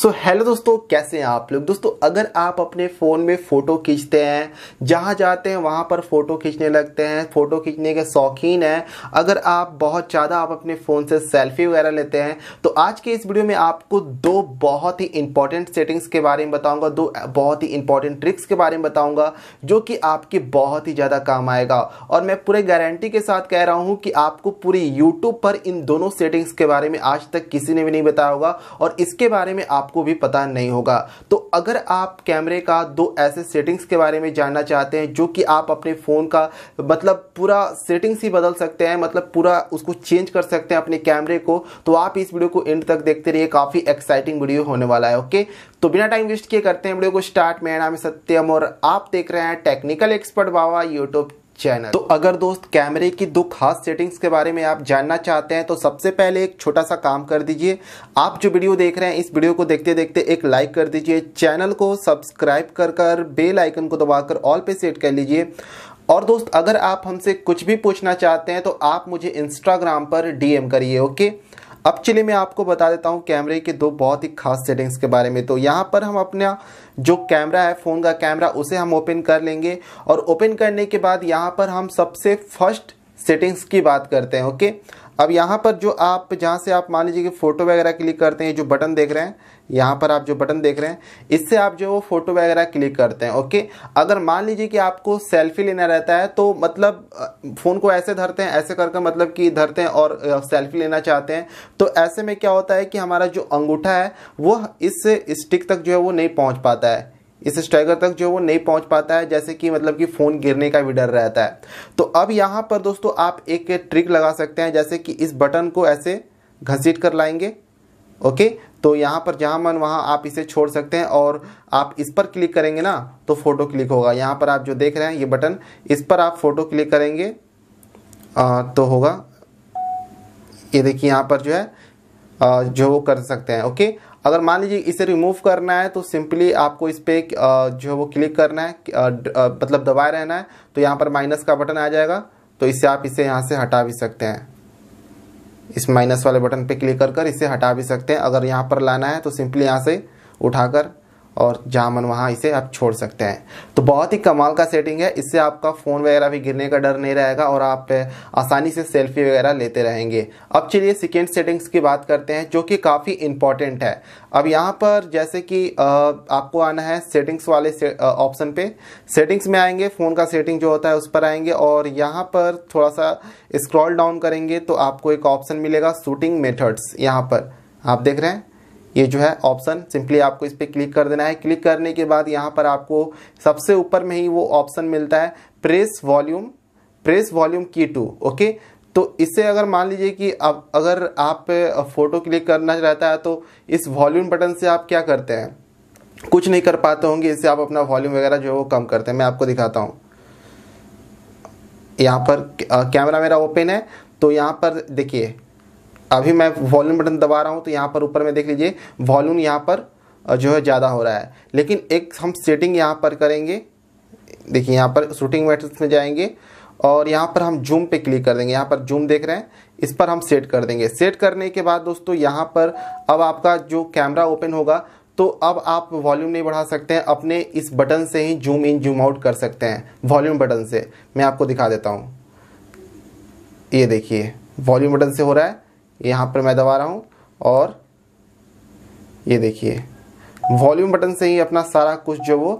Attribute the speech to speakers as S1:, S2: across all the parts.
S1: सो so, hello दोस्तों कैसे हैं आप लोग दोस्तों अगर आप अपने फ़ोन में फ़ोटो खींचते हैं जहाँ जाते हैं वहाँ पर फ़ोटो खींचने लगते हैं फ़ोटो खींचने के शौकीन हैं अगर आप बहुत ज़्यादा आप अपने फ़ोन से सेल्फी वगैरह लेते हैं तो आज के इस वीडियो में आपको दो बहुत ही इंपॉर्टेंट सेटिंग्स के बारे में बताऊँगा दो बहुत ही इंपॉर्टेंट ट्रिक्स के बारे में बताऊँगा जो कि आपके बहुत ही ज़्यादा काम आएगा और मैं पूरे गारंटी के साथ कह रहा हूँ कि आपको पूरी यूट्यूब पर इन दोनों सेटिंग्स के बारे में आज तक किसी ने भी नहीं बताया होगा और इसके बारे में आप आपको भी पता नहीं होगा तो अगर आप कैमरे का दो ऐसे सेटिंग्स के बारे में जानना चाहते हैं जो कि आप अपने फ़ोन का मतलब पूरा सेटिंग्स ही बदल सकते हैं मतलब पूरा उसको चेंज कर सकते हैं अपने कैमरे को तो आप इस वीडियो को एंड तक देखते रहिए काफ़ी एक्साइटिंग वीडियो होने वाला है ओके तो बिना टाइम वेस्ट किए करते हैं वीडियो को स्टार्ट मेरा नाम है सत्यम और आप देख रहे हैं technical expert Baba YouTube channel तो अगर दोस्त कैमरे की दो खास सेटिंग्स के बारे में आप जानना चाहते हैं तो सबसे पहले एक छोटा सा काम कर दीजिए आप जो वीडियो देख रहे हैं इस वीडियो को देखते देखते एक लाइक कर दीजिए चैनल को सब्सक्राइब कर कर बेल आइकन को दबाकर ऑल पे सेट कर लीजिए और दोस्त अगर आप हमसे कुछ भी पूछना चाहते हैं तो आप मुझे इंस्टाग्राम पर डीएम करिए ओके अब चलिए मैं आपको बता देता हूँ कैमरे के दो बहुत ही खास सेटिंग्स के बारे में तो यहाँ पर हम अपना जो कैमरा है फ़ोन का कैमरा उसे हम ओपन कर लेंगे और ओपन करने के बाद यहाँ पर हम सबसे फर्स्ट सेटिंग्स की बात करते हैं ओके अब यहाँ पर जो आप जहाँ से आप मान लीजिए कि फ़ोटो वगैरह क्लिक करते हैं जो बटन देख रहे हैं यहाँ पर आप जो बटन देख रहे हैं इससे आप जो वो फ़ोटो वगैरह क्लिक करते हैं ओके अगर मान लीजिए कि आपको सेल्फी लेना रहता है तो मतलब फ़ोन को ऐसे धरते हैं ऐसे करके मतलब कि धरते हैं और सेल्फी लेना चाहते हैं तो ऐसे में क्या होता है कि हमारा जो अंगूठा है वो इस स्टिक तक जो है वो नहीं पहुँच पाता है इस स्ट्राइकर तक जो वो नहीं पहुंच पाता है जैसे कि मतलब कि फ़ोन गिरने का भी डर रहता है तो अब यहाँ पर दोस्तों आप एक ट्रिक लगा सकते हैं जैसे कि इस बटन को ऐसे घसीट कर लाएंगे ओके तो यहाँ पर जहाँ मन वहाँ आप इसे छोड़ सकते हैं और आप इस पर क्लिक करेंगे ना तो फ़ोटो क्लिक होगा यहाँ पर आप जो देख रहे हैं ये बटन इस पर आप फ़ोटो क्लिक करेंगे आ, तो होगा ये देखिए यहाँ पर जो है आ, जो कर सकते हैं ओके अगर मान लीजिए इसे रिमूव करना है तो सिंपली आपको इस पर जो है वो क्लिक करना है मतलब दबाए रहना है तो यहाँ पर माइनस का बटन आ जाएगा तो इससे आप इसे यहाँ से हटा भी सकते हैं इस माइनस वाले बटन पे क्लिक कर कर इसे हटा भी सकते हैं अगर यहाँ पर लाना है तो सिंपली यहाँ से उठाकर और जहाँ मन वहाँ इसे आप छोड़ सकते हैं तो बहुत ही कमाल का सेटिंग है इससे आपका फ़ोन वगैरह भी गिरने का डर नहीं रहेगा और आप आसानी से सेल्फी वगैरह लेते रहेंगे अब चलिए सेकेंड सेटिंग्स की बात करते हैं जो कि काफ़ी इंपॉर्टेंट है अब यहाँ पर जैसे कि आपको आना है सेटिंग्स वाले ऑप्शन पे सेटिंग्स में आएंगे फ़ोन का सेटिंग जो होता है उस पर आएंगे और यहाँ पर थोड़ा सा स्क्रॉल डाउन करेंगे तो आपको एक ऑप्शन मिलेगा शूटिंग मेथड्स यहाँ पर आप देख रहे हैं ये जो है ऑप्शन सिंपली आपको इस पर क्लिक कर देना है क्लिक करने के बाद यहाँ पर आपको सबसे ऊपर में ही वो ऑप्शन मिलता है press volume press volume key too okay तो इससे अगर मान लीजिए कि अब अगर आप फ़ोटो क्लिक करना चाहता है तो इस वॉल्यूम बटन से आप क्या करते हैं कुछ नहीं कर पाते होंगे इससे आप अपना वॉल्यूम वगैरह जो है वो कम करते हैं मैं आपको दिखाता हूँ यहाँ पर कैमरा मेरा ओपन है तो यहाँ पर देखिए अभी मैं वॉल्यूम बटन दबा रहा हूँ तो यहाँ पर ऊपर में देख लीजिए वॉल्यूम यहाँ पर जो है ज़्यादा हो रहा है लेकिन एक हम सेटिंग यहाँ पर करेंगे देखिए यहाँ पर शूटिंग मैट्रिक्स में जाएंगे और यहाँ पर हम जूम पे क्लिक कर देंगे यहाँ पर जूम देख रहे हैं इस पर हम सेट कर देंगे सेट करने के बाद दोस्तों यहाँ पर अब आपका जो कैमरा ओपन होगा तो अब आप वॉल्यूम नहीं बढ़ा सकते हैं अपने इस बटन से ही जूम इन जूम आउट कर सकते हैं वॉल्यूम बटन से मैं आपको दिखा देता हूँ ये देखिए वॉल्यूम बटन से हो रहा है यहाँ पर मैं दबा रहा हूँ और ये देखिए वॉल्यूम बटन से ही अपना सारा कुछ जो वो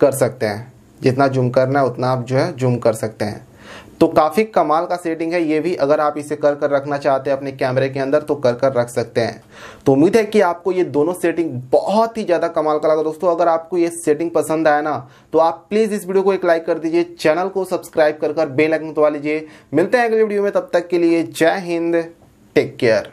S1: कर सकते हैं जितना जूम करना है उतना आप जो है जूम कर सकते हैं तो काफ़ी कमाल का सेटिंग है ये भी अगर आप इसे कर कर रखना चाहते हैं अपने कैमरे के अंदर तो कर कर रख सकते हैं तो उम्मीद है कि आपको ये दोनों सेटिंग बहुत ही ज़्यादा कमाल का लगा दोस्तों अगर आपको ये सेटिंग पसंद आया ना तो आप प्लीज़ इस वीडियो को एक लाइक कर दीजिए चैनल को सब्सक्राइब कर कर बेलाइकन दवा लीजिए मिलते हैं अगले वीडियो में तब तक के लिए जय हिंद Take care.